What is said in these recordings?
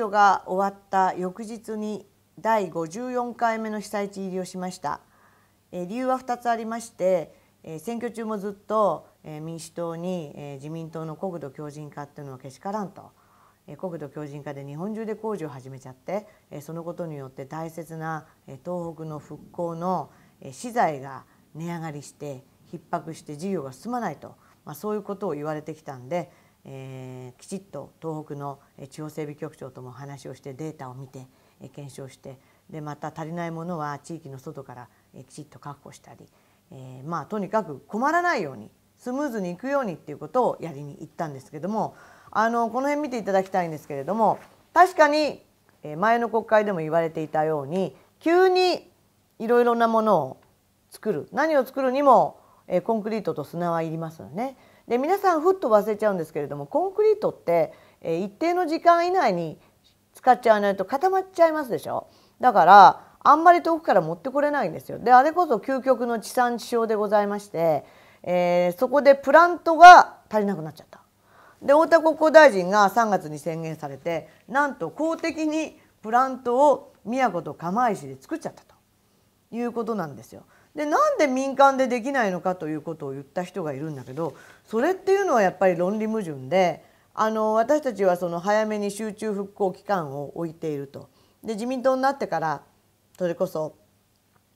挙が終わった翌日に第54回目の被災地入りをしました。理由は2つありまして選挙中もずっと民主党に自民党の国土強靭化っていうのはけしからんと国土強靭化で日本中で工事を始めちゃってそのことによって大切な東北の復興の資材が値上がりして逼迫して事業が進まないと、まあ、そういうことを言われてきたんでえー、きちっと東北の地方整備局長とも話をしてデータを見て、え検証してでまた足りないものは地域の外から、えきちっと確保したり、えー、まあとにかく困らないようにスムーズにいくようにっていうことをやりに行ったんですけどもあのこの辺見ていただきたいんですけれども確かに前の国会でも言われていたように急にいろいろなものを作る何を作るにもコンクリートと砂はいりますよね。で皆さんふっと忘れちゃうんですけれどもコンクリートって一定の時間以内に使っちゃわないと固まっちゃいますでしょだからあんまり遠くから持ってこれないんですよ。であれこそ究極の地産地消でございまして、えー、そこでプラントが足りなくなっちゃった。で太田国交大臣が3月に宣言されてなんと公的にプラントを宮古と釜石で作っちゃったということなんですよ。でなんで民間でできないのかということを言った人がいるんだけどそれっていうのはやっぱり論理矛盾であの私たちはその早めに集中復興期間を置いていると。で自民党になってからそれこそ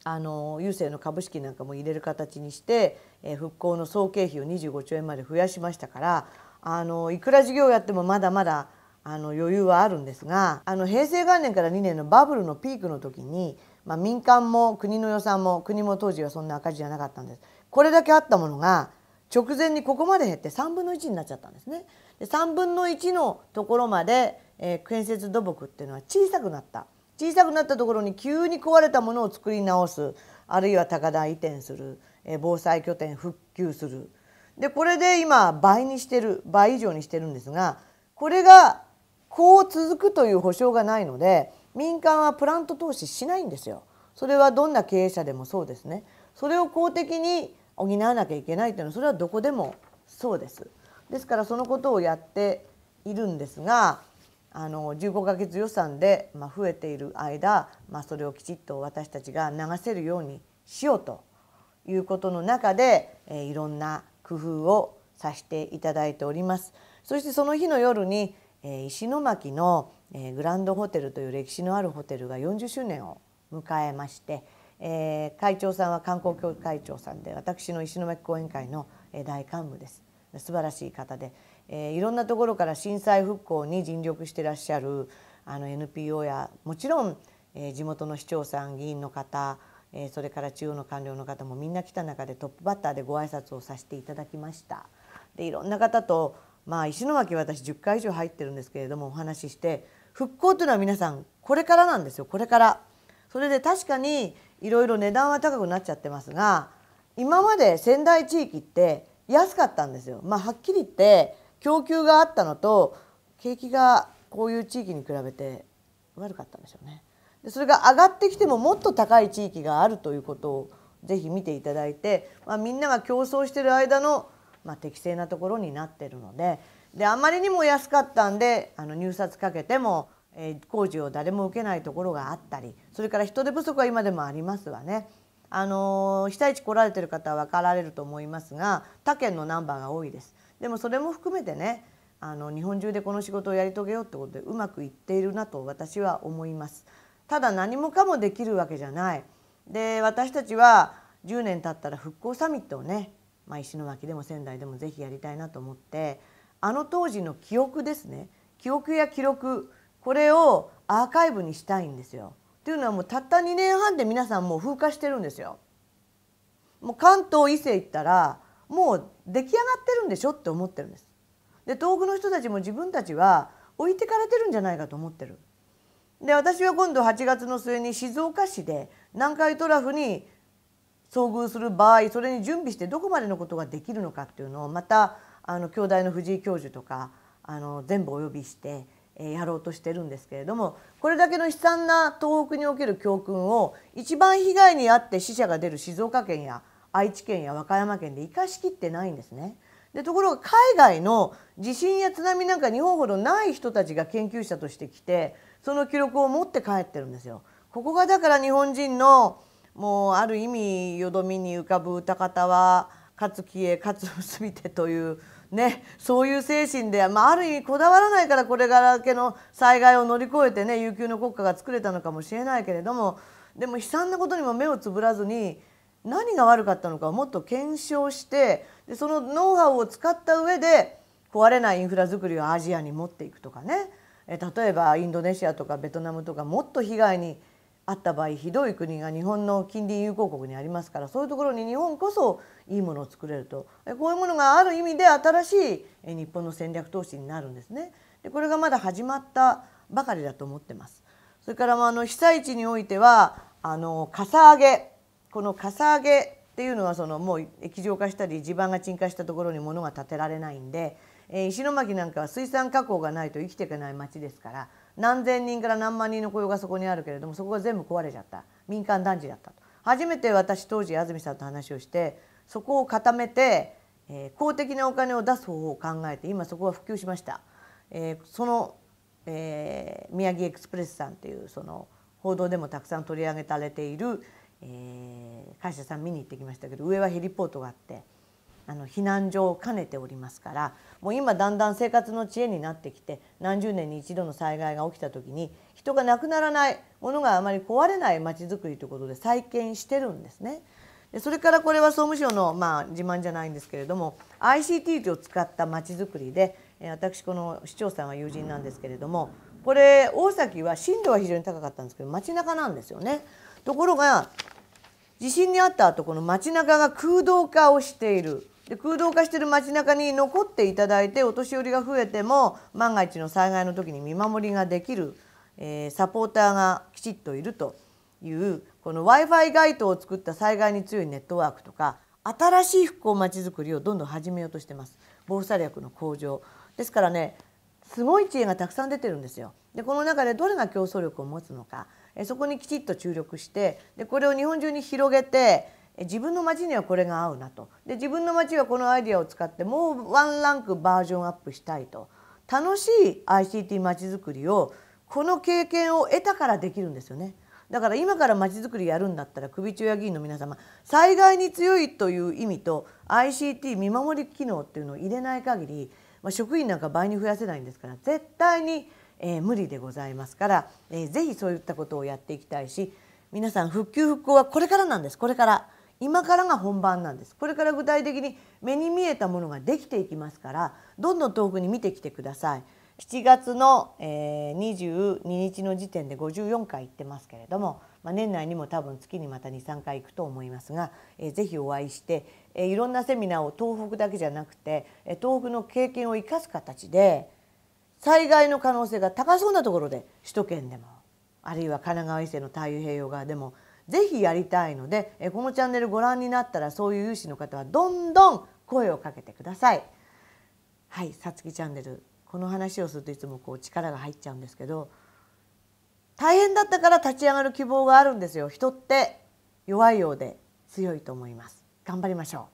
あの郵政の株式なんかも入れる形にして、え復興の総経費を25兆円まで増やしましたからあのいくら事業やってもまだまだあの余裕はあるんですがあの平成元年から2年のバブルのピークの時にまあ、民間も国の予算も国も当時はそんな赤字じゃなかったんですこれだけあったものが直前にここまで減って3分の1になっちゃったんですね。で3分の1のところまで、えー、建設土木っていうのは小さくなった小さくなったところに急に壊れたものを作り直すあるいは高台移転する、えー、防災拠点復旧するでこれで今倍にしてる倍以上にしてるんですがこれがこう続くという保証がないので民間はプラント投資しないんですよ。それはどんな経営者でもそうですね。それを公的に補わなきゃいけないというのはそれはどこでもそうです。ですからそのことをやっているんですがあの15ヶ月予算で、ま増えている間、まあ、それをきちっと私たちが流せるようにしようということの中で、えいろんな工夫をさせていただいております。そしてその日の夜にえ石巻の、えグランドホテルという歴史のあるホテルが40周年を迎えまして、え会長さんは観光協会長さんで私の石巻後援会の、え大幹部です素晴らしい方で、えいろんなところから震災復興に尽力してらっしゃるあの NPO やもちろん、え地元の市長さん議員の方えそれから中央の官僚の方もみんな来た中でトップバッターでご挨拶をさせていただきました。でいろんな方とまあ、石巻私10回以上入ってるんですけれどもお話しして復興というのは皆さんこれからなんですよこれから。それで確かにいろいろ値段は高くなっちゃってますが今まで仙台地域って安かったんですよ。まあ、はっきり言って供給があったのと景気がこういう地域に比べて悪かったんでしょうね。でそれが上がってきてももっと高い地域があるということをぜひ見ていただいて、まあ、みんなが競争してる間のまあ、適正なところになってるのでであまりにも安かったんであの入札かけても、えー、工事を誰も受けないところがあったりそれから人手不足は今でもありますわね。あのー、被災地来られてる方は分かられると思いますが他県のナンバーが多いです。でもそれも含めてねあの日本中でこの仕事をやり遂げようってことでうまくいっているなと私は思います。ただ何もかもできるわけじゃない。で私たちは10年経ったら復興サミットをねまあ、石巻でも仙台でもぜひやりたいなと思ってあの当時の記憶ですね記憶や記録これをアーカイブにしたいんですよ。というのはもうたった2年半で皆さんもう風化してるんですよ。もう関東伊勢行ったらもう出来上がってるんでしょって思ってるんです。で遠くの人たちも自分たちは置いてかれてるんじゃないかと思ってる。で私は今度8月の末に静岡市で南海トラフに遭遇する場合それに準備してどこまでのことができるのかっていうのをまたあの京大の藤井教授とかあの全部お呼びしてやろうとしてるんですけれどもこれだけの悲惨な東北における教訓を一番被害に遭って死者が出る静岡県や愛知県や和歌山県で生かしきってないんですね。でところが海外の地震や津波なんか日本ほどない人たちが研究者として来てその記録を持って帰ってるんですよ。ここがだから日本人のもうある意味よどみに浮かぶ歌方はかつ消えかつ結びてというねそういう精神で、まあ、ある意味こだわらないからこれからけの災害を乗り越えてね悠久の国家が作れたのかもしれないけれどもでも悲惨なことにも目をつぶらずに何が悪かったのかをもっと検証してでそのノウハウを使った上で壊れないインフラづくりをアジアに持っていくとかね例えばインドネシアとかベトナムとかもっと被害にあった場合ひどい国が日本の近隣友好国にありますからそういうところに日本こそいいものを作れるとこういうものがある意味で新しい日本の戦略投資になるんですね。でこれがまだ始まったばかりだと思ってます。それからあの被災地においてはあのかさ上げこのかさ上げっていうのはそのもう液状化したり地盤が沈下したところに物が建てられないんで、え石巻なんかは水産加工がないと生きていけない町ですから何千人から何万人の雇用がそこにあるけれどもそこが全部壊れちゃった民間団地だったと初めて私当時安住さんと話をしてそこを固めて、えー、公的なお金を出す方法を考えて今そこは普及しました、えー、その、えー、宮城エクスプレスさんっていうその報道でもたくさん取り上げられている、えー、会社さん見に行ってきましたけど上はヘリポートがあって。あの避難所を兼ねておりますからもう今だんだん生活の知恵になってきて何十年に一度の災害が起きた時に人が亡くならないものがあまり壊れないまちづくりということで再建してるんですね。でそれからこれは総務省の、まあ、自慢じゃないんですけれども ICT を使ったまちづくりで私この市長さんは友人なんですけれどもこれ大崎は震度は非常に高かったんですけど街中なんですよね。ところが地震にあった後この街中が空洞化をしているで空洞化してる街中に残っていただいてお年寄りが増えても万が一の災害の時に見守りができる、えー、サポーターがきちっといるというこの w i f i 街頭を作った災害に強いネットワークとか新しい復興まちづくりをどんどん始めようとしてます防災力の向上ですからねすごい知恵がたくさん出てるんですよ。でこの中でどれが競争力を持つのかえそこにきちっと注力してでこれを日本中に広げて自分の町にはこれが合うなとで自分の町はこのアイデアを使ってもうワンランクバージョンアップしたいと楽しい ICT まちづくりをこの経験を得たからできるんですよね。だから今からまちづくりやるんだったら首長屋議員の皆様災害に強いという意味と ICT 見守り機能っていうのを入れない限り、まあ、職員なんか倍に増やせないんですから絶対に、えー、無理でございますから、えー、ぜひそういったことをやっていきたいし皆さん復旧復興はこれからなんですこれから。今からが本番なんですこれから具体的に目に見えたものができていきますからどんどん遠くに見てきてください7月の、えー、22日の時点で54回行ってますけれども、まあ、年内にも多分月にまた23回行くと思いますが、えー、ぜひお会いして、えー、いろんなセミナーを東北だけじゃなくて、え東北の経験を生かす形で災害の可能性が高そうなところで首都圏でもあるいは神奈川伊勢の太平洋側でもぜひやりたいので、えこのチャンネルご覧になったらそういう有志の方はどんどん声をかけてください。はい、さつきチャンネルこの話をするといつもこう力が入っちゃうんですけど大変だったから立ち上がる希望があるんですよ人って弱いようで強いと思います頑張りましょ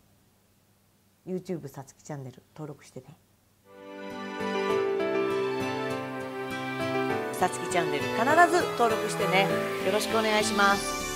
う YouTube さつきチャンネル登録してねさつきチャンネル必ず登録してねよろしくお願いします